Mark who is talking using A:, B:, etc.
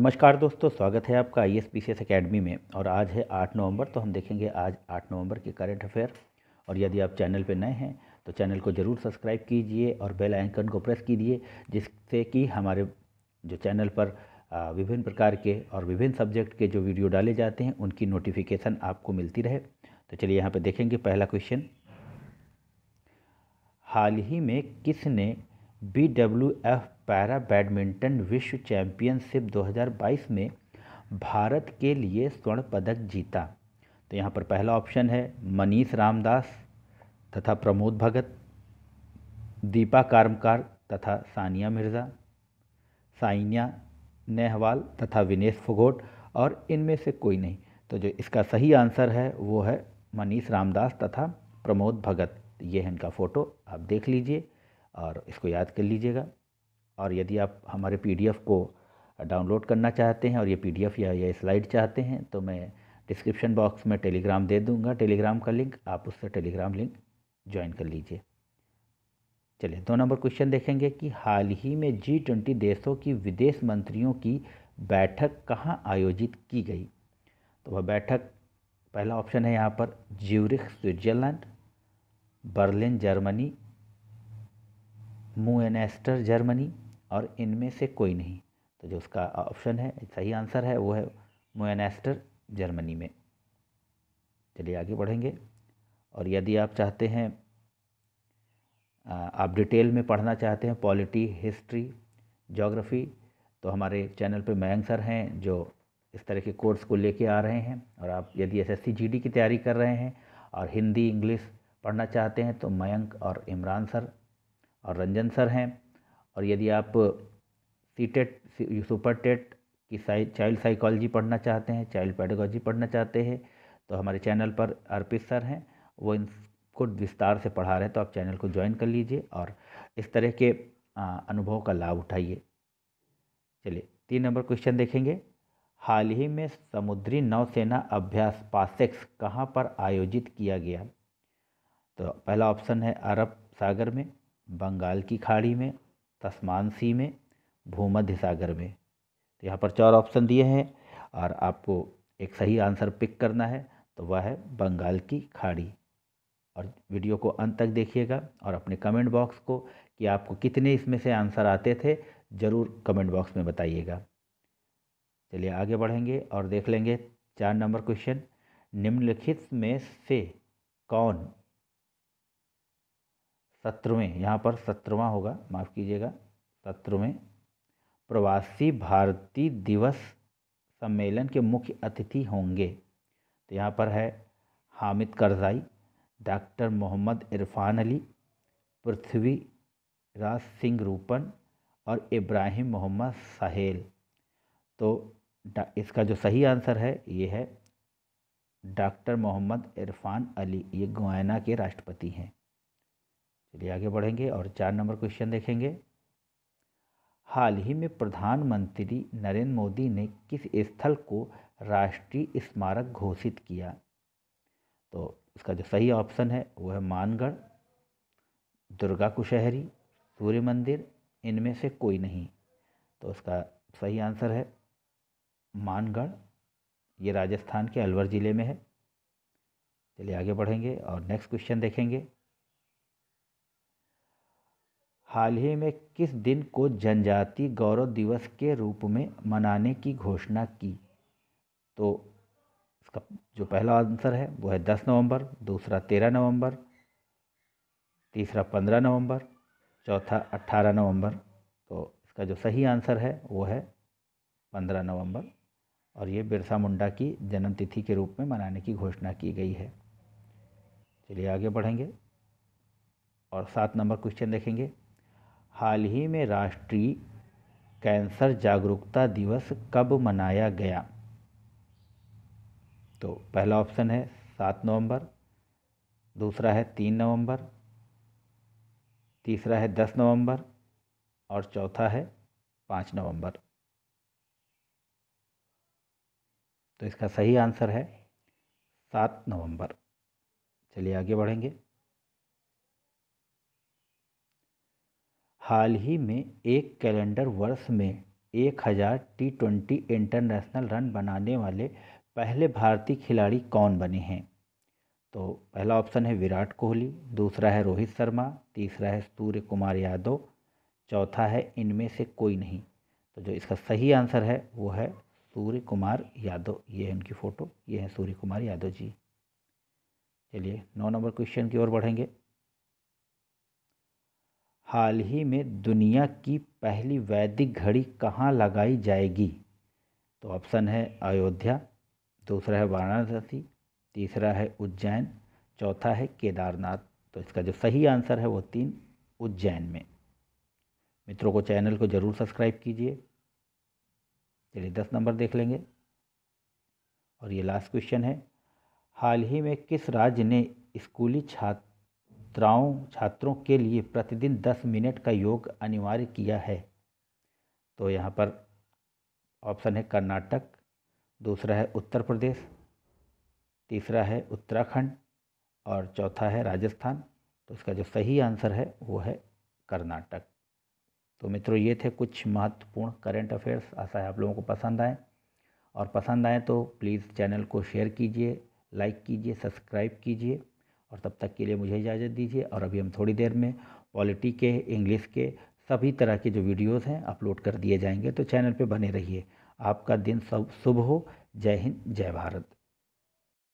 A: नमस्कार दोस्तों स्वागत है आपका I S P C S academy में और आज है 8 नवंबर तो हम देखेंगे आज 8 नवंबर के करंट अफेयर और यदि आप चैनल पर नए हैं तो चैनल को ज़रूर सब्सक्राइब कीजिए और बेल आइकन को प्रेस कीजिए जिससे कि हमारे जो चैनल पर विभिन्न प्रकार के और विभिन्न सब्जेक्ट के जो वीडियो डाले जाते हैं उनकी नोटिफिकेशन आपको मिलती रहे तो चलिए यहाँ पर देखेंगे पहला क्वेश्चन हाल ही में किसने B W F para badminton विश्व चैंपियनशिप 2022 में भारत के लिए स्वर्ण पदक जीता तो यहाँ पर पहला ऑप्शन है मनीष रामदास तथा प्रमोद भगत दीपा कार्मकार तथा सानिया मिर्ज़ा साइनिया नेहवाल तथा विनेश फोगोट और इनमें से कोई नहीं तो जो इसका सही आंसर है वो है मनीष रामदास तथा प्रमोद भगत ये है इनका फ़ोटो आप देख लीजिए और इसको याद कर लीजिएगा और यदि आप हमारे पी को डाउनलोड करना चाहते हैं और ये पी या ये स्लाइड चाहते हैं तो मैं डिस्क्रिप्शन बॉक्स में टेलीग्राम दे दूँगा टेलीग्राम का लिंक आप उससे टेलीग्राम लिंक ज्वाइन कर लीजिए चलिए दो नंबर क्वेश्चन देखेंगे कि हाल ही में जी ट्वेंटी देशों की विदेश मंत्रियों की बैठक कहाँ आयोजित की गई तो वह बैठक पहला ऑप्शन है यहाँ पर Zurich Switzerland Berlin Germany Muenster Germany और इनमें से कोई नहीं तो जो उसका ऑप्शन है सही आंसर है वो है मुएनेस्टर जर्मनी में चलिए आगे बढ़ेंगे और यदि आप चाहते हैं आप डिटेल में पढ़ना चाहते हैं पॉलिटी हिस्ट्री जोग्राफ़ी तो हमारे चैनल पे मयंक सर हैं जो इस तरह के कोर्स को लेके आ रहे हैं और आप यदि एसएससी जीडी की तैयारी कर रहे हैं और हिंदी इंग्लिश पढ़ना चाहते हैं तो मयंक और इमरान सर और रंजन सर हैं और यदि आप सी टेट सुपर टेट की साइ चाइल्ड साइकोलॉजी पढ़ना चाहते हैं चाइल्ड पेडागोजी पढ़ना चाहते हैं तो हमारे चैनल पर अर्पित सर हैं वो इनको विस्तार से पढ़ा रहे हैं तो आप चैनल को ज्वाइन कर लीजिए और इस तरह के अनुभव का लाभ उठाइए चलिए तीन नंबर क्वेश्चन देखेंगे हाल ही में समुद्री नौसेना अभ्यास पासेक्स कहाँ पर आयोजित किया गया तो पहला ऑप्शन है अरब सागर में बंगाल की खाड़ी में तस्मान सी में भूमध्य सागर में तो यहाँ पर चार ऑप्शन दिए हैं और आपको एक सही आंसर पिक करना है तो वह है बंगाल की खाड़ी और वीडियो को अंत तक देखिएगा और अपने कमेंट बॉक्स को कि आपको कितने इसमें से आंसर आते थे ज़रूर कमेंट बॉक्स में बताइएगा चलिए आगे बढ़ेंगे और देख लेंगे चार नंबर क्वेश्चन निम्नलिखित में से कौन सत्रहवें यहाँ पर सत्रहवा होगा माफ़ कीजिएगा सत्रहवें प्रवासी भारतीय दिवस सम्मेलन के मुख्य अतिथि होंगे तो यहाँ पर है हामिद करजाई डॉक्टर मोहम्मद इरफान अली पृथ्वी राज सिंह रूपन और इब्राहिम मोहम्मद साहेल तो इसका जो सही आंसर है ये है डॉक्टर मोहम्मद इरफान अली ये गुयाना के राष्ट्रपति हैं चलिए आगे बढ़ेंगे और चार नंबर क्वेश्चन देखेंगे हाल ही में प्रधानमंत्री नरेंद्र मोदी ने किस स्थल को राष्ट्रीय स्मारक घोषित किया तो इसका जो सही ऑप्शन है वो है मानगढ़ दुर्गा कुशहरी सूर्य मंदिर इनमें से कोई नहीं तो उसका सही आंसर है मानगढ़ ये राजस्थान के अलवर ज़िले में है चलिए आगे बढ़ेंगे और नेक्स्ट क्वेश्चन देखेंगे हाल ही में किस दिन को जनजातीय गौरव दिवस के रूप में मनाने की घोषणा की तो इसका जो पहला आंसर है वो है दस नवंबर दूसरा तेरह नवंबर तीसरा पंद्रह नवंबर चौथा अट्ठारह नवंबर तो इसका जो सही आंसर है वो है पंद्रह नवंबर और ये बिरसा मुंडा की जन्मतिथि के रूप में मनाने की घोषणा की गई है चलिए आगे बढ़ेंगे और सात नंबर क्वेश्चन देखेंगे हाल ही में राष्ट्रीय कैंसर जागरूकता दिवस कब मनाया गया तो पहला ऑप्शन है सात नवंबर दूसरा है तीन नवंबर तीसरा है दस नवंबर और चौथा है पाँच नवंबर तो इसका सही आंसर है सात नवंबर चलिए आगे बढ़ेंगे हाल ही में एक कैलेंडर वर्ष में एक हज़ार टी ट्वेंटी इंटरनेशनल रन बनाने वाले पहले भारतीय खिलाड़ी कौन बने हैं तो पहला ऑप्शन है विराट कोहली दूसरा है रोहित शर्मा तीसरा है सूर्य कुमार यादव चौथा है इनमें से कोई नहीं तो जो इसका सही आंसर है वो है सूर्य कुमार यादव ये है उनकी फ़ोटो ये है सूर्य कुमार यादव जी चलिए नौ नंबर क्वेश्चन की ओर बढ़ेंगे हाल ही में दुनिया की पहली वैदिक घड़ी कहाँ लगाई जाएगी तो ऑप्शन है अयोध्या दूसरा है वाराणसी तीसरा है उज्जैन चौथा है केदारनाथ तो इसका जो सही आंसर है वो तीन उज्जैन में मित्रों को चैनल को ज़रूर सब्सक्राइब कीजिए चलिए दस नंबर देख लेंगे और ये लास्ट क्वेश्चन है हाल ही में किस राज्य ने स्कूली छात्र छात्राओं छात्रों के लिए प्रतिदिन दस मिनट का योग अनिवार्य किया है तो यहाँ पर ऑप्शन है कर्नाटक दूसरा है उत्तर प्रदेश तीसरा है उत्तराखंड और चौथा है राजस्थान तो इसका जो सही आंसर है वो है कर्नाटक तो मित्रों ये थे कुछ महत्वपूर्ण करेंट अफेयर्स आशा है आप लोगों को पसंद आए और पसंद आए तो प्लीज़ चैनल को शेयर कीजिए लाइक कीजिए सब्सक्राइब कीजिए और तब तक के लिए मुझे इजाज़त दीजिए और अभी हम थोड़ी देर में पॉलिटी के इंग्लिश के सभी तरह के जो वीडियोस हैं अपलोड कर दिए जाएंगे तो चैनल पे बने रहिए आपका दिन सब शुभ हो जय हिंद जय भारत